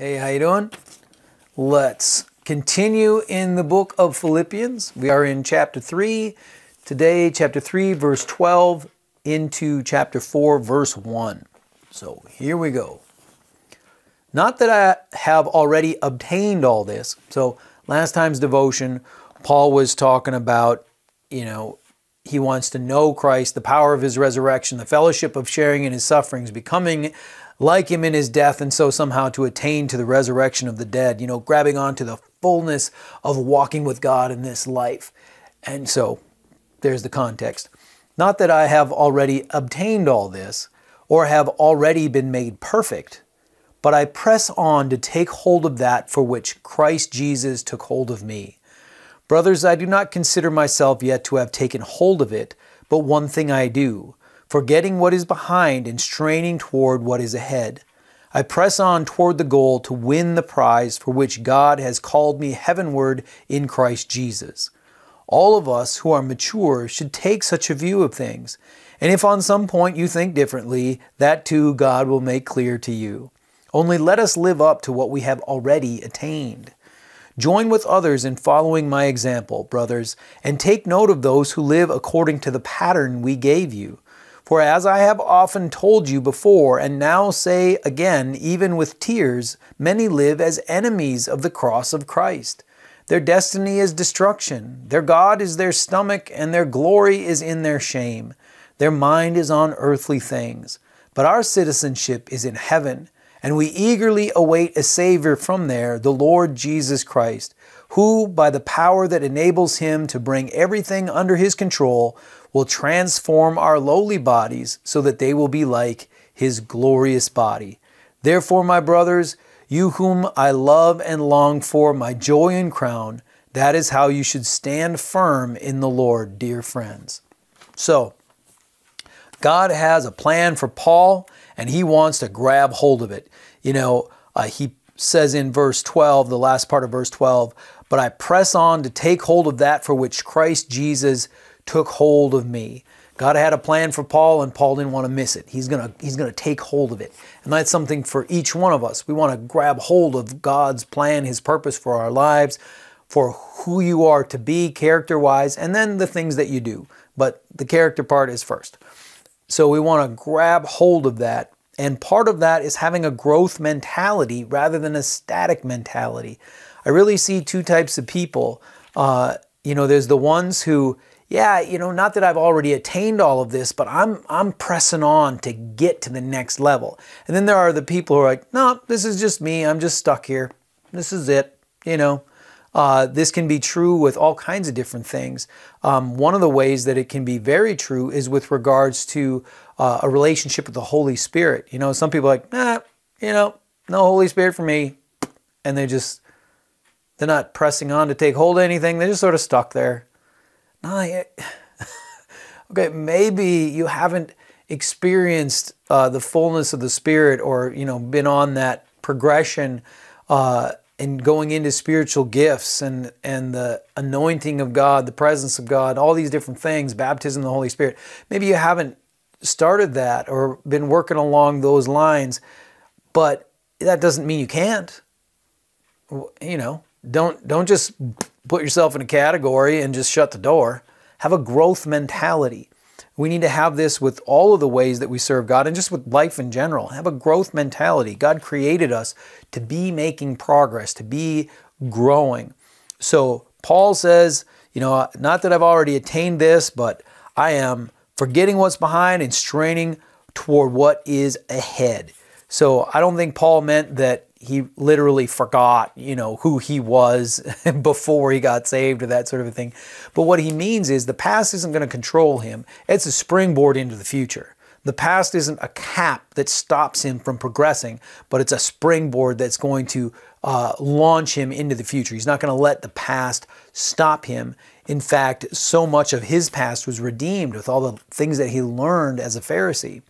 Hey, how you doing? Let's continue in the book of Philippians. We are in chapter 3. Today, chapter 3, verse 12 into chapter 4, verse 1. So here we go. Not that I have already obtained all this. So last time's devotion, Paul was talking about, you know, he wants to know Christ, the power of his resurrection, the fellowship of sharing in his sufferings, becoming like him in his death, and so somehow to attain to the resurrection of the dead, you know, grabbing on to the fullness of walking with God in this life. And so there's the context. Not that I have already obtained all this or have already been made perfect, but I press on to take hold of that for which Christ Jesus took hold of me. Brothers, I do not consider myself yet to have taken hold of it, but one thing I do, forgetting what is behind and straining toward what is ahead. I press on toward the goal to win the prize for which God has called me heavenward in Christ Jesus. All of us who are mature should take such a view of things, and if on some point you think differently, that too God will make clear to you. Only let us live up to what we have already attained. Join with others in following my example, brothers, and take note of those who live according to the pattern we gave you. For as I have often told you before, and now say again, even with tears, many live as enemies of the cross of Christ. Their destiny is destruction, their God is their stomach, and their glory is in their shame. Their mind is on earthly things, but our citizenship is in heaven and we eagerly await a Savior from there, the Lord Jesus Christ, who, by the power that enables him to bring everything under his control, will transform our lowly bodies so that they will be like his glorious body. Therefore, my brothers, you whom I love and long for, my joy and crown, that is how you should stand firm in the Lord, dear friends. So, God has a plan for Paul and he wants to grab hold of it. You know, uh, he says in verse 12, the last part of verse 12, but I press on to take hold of that for which Christ Jesus took hold of me. God had a plan for Paul, and Paul didn't want to miss it. He's going to, he's going to take hold of it. And that's something for each one of us. We want to grab hold of God's plan, his purpose for our lives, for who you are to be character wise, and then the things that you do. But the character part is first. So we want to grab hold of that. And part of that is having a growth mentality rather than a static mentality. I really see two types of people. Uh, you know, there's the ones who, yeah, you know, not that I've already attained all of this, but I'm I'm pressing on to get to the next level. And then there are the people who are like, no, this is just me. I'm just stuck here. This is it. You know, uh, this can be true with all kinds of different things. Um, one of the ways that it can be very true is with regards to uh, a relationship with the Holy Spirit. You know, some people are like, nah, you know, no Holy Spirit for me. And they just, they're not pressing on to take hold of anything. They're just sort of stuck there. Nah, okay, maybe you haven't experienced uh, the fullness of the Spirit or, you know, been on that progression uh, and going into spiritual gifts and and the anointing of God, the presence of God, all these different things, baptism the Holy Spirit. Maybe you haven't started that or been working along those lines, but that doesn't mean you can't. You know, don't don't just put yourself in a category and just shut the door. Have a growth mentality. We need to have this with all of the ways that we serve God and just with life in general. Have a growth mentality. God created us to be making progress, to be growing. So Paul says, you know, not that I've already attained this, but I am forgetting what's behind and straining toward what is ahead. So I don't think Paul meant that he literally forgot, you know, who he was before he got saved or that sort of a thing. But what he means is the past isn't going to control him. It's a springboard into the future. The past isn't a cap that stops him from progressing, but it's a springboard that's going to uh, launch him into the future. He's not going to let the past stop him. In fact, so much of his past was redeemed with all the things that he learned as a Pharisee.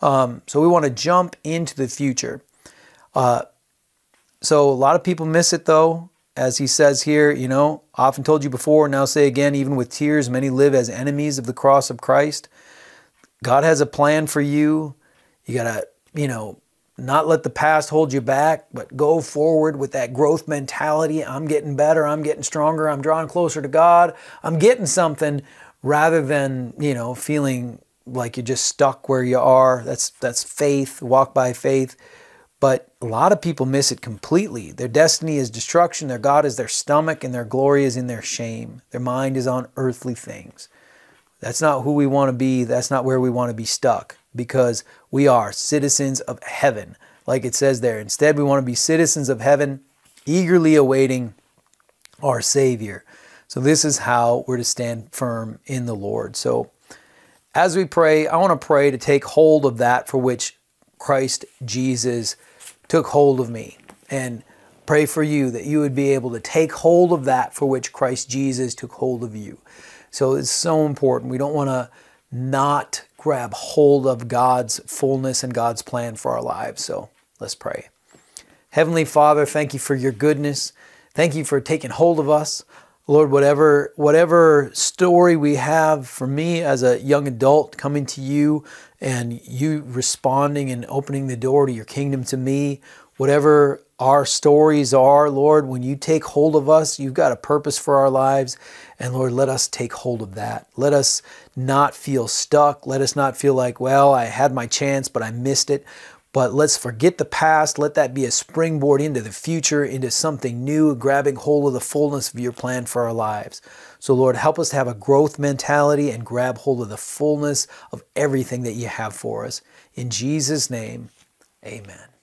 Um, so we want to jump into the future. Uh, so a lot of people miss it though. As he says here, you know, often told you before, now say again, even with tears, many live as enemies of the cross of Christ. God has a plan for you. You got to, you know, not let the past hold you back, but go forward with that growth mentality. I'm getting better. I'm getting stronger. I'm drawing closer to God. I'm getting something rather than, you know, feeling like you're just stuck where you are. That's, that's faith, walk by faith. But a lot of people miss it completely. Their destiny is destruction, their God is their stomach, and their glory is in their shame. Their mind is on earthly things. That's not who we want to be. That's not where we want to be stuck because we are citizens of heaven, like it says there. Instead, we want to be citizens of heaven, eagerly awaiting our Savior. So, this is how we're to stand firm in the Lord. So, as we pray, I want to pray to take hold of that for which Christ Jesus took hold of me. And pray for you that you would be able to take hold of that for which Christ Jesus took hold of you. So it's so important. We don't want to not grab hold of God's fullness and God's plan for our lives. So let's pray. Heavenly Father, thank you for your goodness. Thank you for taking hold of us. Lord, whatever, whatever story we have for me as a young adult coming to you and you responding and opening the door to your kingdom to me, whatever our stories are, Lord, when you take hold of us, you've got a purpose for our lives. And Lord, let us take hold of that. Let us not feel stuck. Let us not feel like, well, I had my chance, but I missed it. But let's forget the past. Let that be a springboard into the future, into something new, grabbing hold of the fullness of your plan for our lives. So, Lord, help us to have a growth mentality and grab hold of the fullness of everything that you have for us. In Jesus' name, amen.